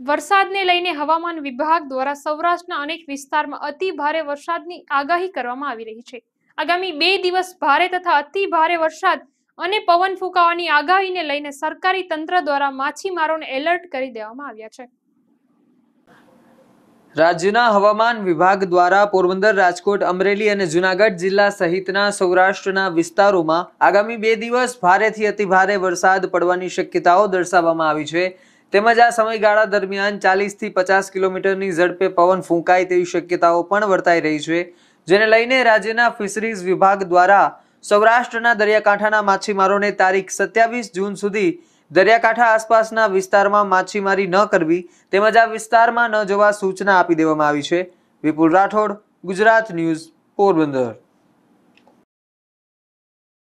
વરસાદને લઈને હવામાન વિભાગ દ્વારા સૌરાષ્ટ્રના અનેક વિસ્તારમાં અતિ ભારે વરસાદની આગાહી કરવામાં આવી રહી છે આગામી બે દિવસ ભારે તથા અતિ ભારે વરસાદ અને પવન ફૂંકાવાની આગાહીને લઈને સરકારી તંત્ર દ્વારા માછીમારોને એલર્ટ કરી દેવામાં આવ્યા છે રાજ્યના હવામાન વિભાગ દ્વારા પોરબંદર રાજકોટ અમરેલી અને જૂનાગઢ જિલ્લા સહિતના સૌરાષ્ટ્રના વિસ્તારોમાં આગામી બે દિવસ ભારેથી અતિભારે વરસાદ પડવાની શક્યતાઓ દર્શાવવામાં આવી છે તેમજ આ સમયગાળા દરમિયાન ચાલીસથી પચાસ કિલોમીટરની ઝડપે પવન ફૂંકાય તેવી શક્યતાઓ પણ વર્તાઈ રહી છે જેને લઈને રાજ્યના ફિશરીઝ વિભાગ દ્વારા સૌરાષ્ટ્રના દરિયાકાંઠાના માછીમારોને તારીખ સત્યાવીસ જૂન સુધી દરિયાકાંઠા આસપાસના વિસ્તારમાં માછીમારી ન કરવી તેમજ આ વિસ્તારમાં ન જવા સૂચના આપી દેવામાં આવી છે વિપુલ રાઠોડ ગુજરાત ન્યૂઝ પોરબંદર